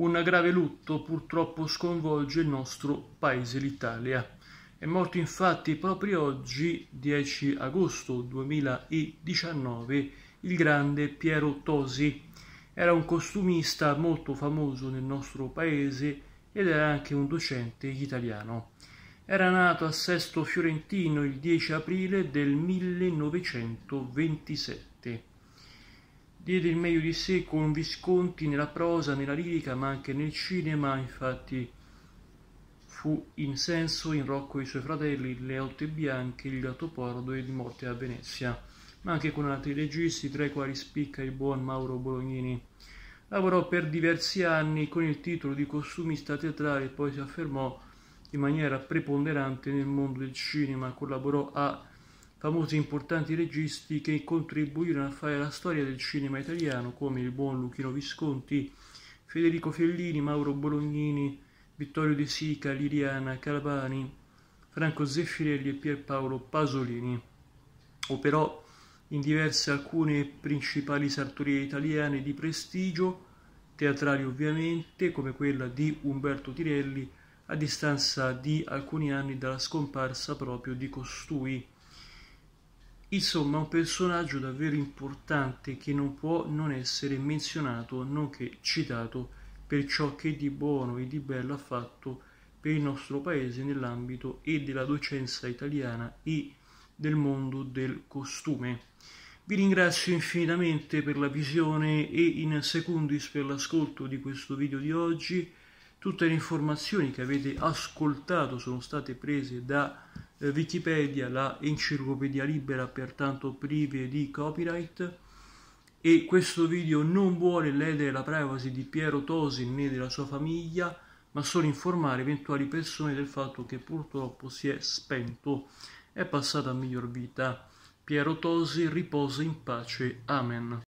Un grave lutto purtroppo sconvolge il nostro paese, l'Italia. È morto infatti proprio oggi, 10 agosto 2019, il grande Piero Tosi. Era un costumista molto famoso nel nostro paese ed era anche un docente italiano. Era nato a Sesto Fiorentino il 10 aprile del 1927 diede il meglio di sé con Visconti nella prosa, nella lirica, ma anche nel cinema, infatti fu in senso in Rocco e i suoi fratelli, Le Otte Bianche, Il Gatto Pordo e Di Morte a Venezia, ma anche con altri registi, tra i quali spicca il buon Mauro Bolognini. Lavorò per diversi anni con il titolo di costumista teatrale e poi si affermò in maniera preponderante nel mondo del cinema, collaborò a famosi importanti registi che contribuirono a fare la storia del cinema italiano come il buon Luchino Visconti, Federico Fellini, Mauro Bolognini, Vittorio De Sica, Liriana Calabani, Franco Zeffirelli e Pierpaolo Pasolini. Operò in diverse alcune principali sartorie italiane di prestigio, teatrali ovviamente, come quella di Umberto Tirelli, a distanza di alcuni anni dalla scomparsa proprio di costui. Insomma, un personaggio davvero importante che non può non essere menzionato, nonché citato, per ciò che di buono e di bello ha fatto per il nostro paese nell'ambito e della docenza italiana e del mondo del costume. Vi ringrazio infinitamente per la visione e in secundis per l'ascolto di questo video di oggi. Tutte le informazioni che avete ascoltato sono state prese da eh, Wikipedia, la enciclopedia libera, pertanto prive di copyright. E questo video non vuole ledere la privacy di Piero Tosi né della sua famiglia, ma solo informare eventuali persone del fatto che purtroppo si è spento. È passata a miglior vita. Piero Tosi riposa in pace. Amen.